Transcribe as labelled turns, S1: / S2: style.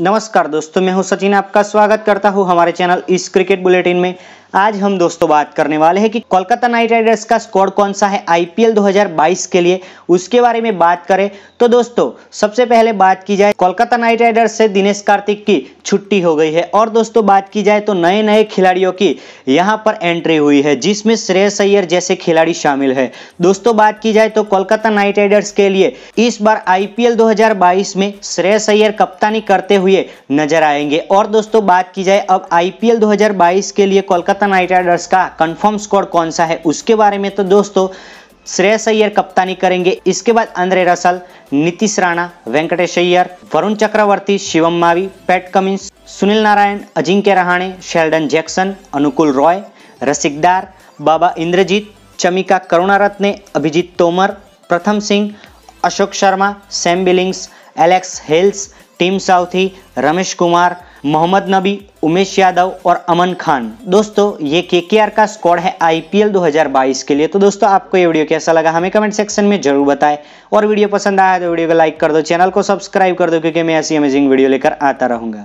S1: नमस्कार दोस्तों मैं हूं सचिन आपका स्वागत करता हूं हमारे चैनल इस क्रिकेट बुलेटिन में आज हम दोस्तों बात करने वाले हैं कि कोलकाता नाइट राइडर्स का स्कोर कौन सा है आईपीएल 2022 के लिए उसके बारे में बात करें तो दोस्तों सबसे पहले बात की जाए कोलकाता नाइट राइडर्स से दिनेश कार्तिक की छुट्टी हो गई है और दोस्तों बात की जाए तो नए नए खिलाड़ियों की यहाँ पर एंट्री हुई है जिसमें श्रेय सैयर जैसे खिलाड़ी शामिल है दोस्तों बात की जाए तो कोलकाता नाइट राइडर्स के लिए इस बार आईपीएल 2022 में श्रेय सैयर कप्तानी करते हुए नजर आएंगे और दोस्तों बात की जाए अब आईपीएल 2022 के लिए कोलकाता कोलकाता नाइट राइडर्स का कंफर्म स्कोर कौन सा है उसके बारे में तो दोस्तों श्रेयस अय्यर कप्तानी करेंगे इसके बाद Andre Russell Nitish Rana Venkatesh Iyer Varun Chakravarthy Shivam Mavi Pat Cummins Sunil Narine Ajinkya Rahane Sheldon Jackson Anukul Roy रसिकदार बाबा Indrajit Chamika Karunaratne Abhijeet Tomar Pratham Singh Ashok Sharma Sam Billings Alex Hales Tim Southee Ramesh Kumar Mohammad Nabi Umesh Yadav और अमन खान दोस्तों ये के का स्क्वाड है आईपीएल 2022 के लिए तो दोस्तों आपको ये वीडियो कैसा लगा हमें कमेंट सेक्शन में जरूर बताएं और वीडियो पसंद आया तो वीडियो को लाइक कर दो चैनल को सब्सक्राइब कर दो क्योंकि मैं ऐसी अमेजिंग वीडियो लेकर आता रहूंगा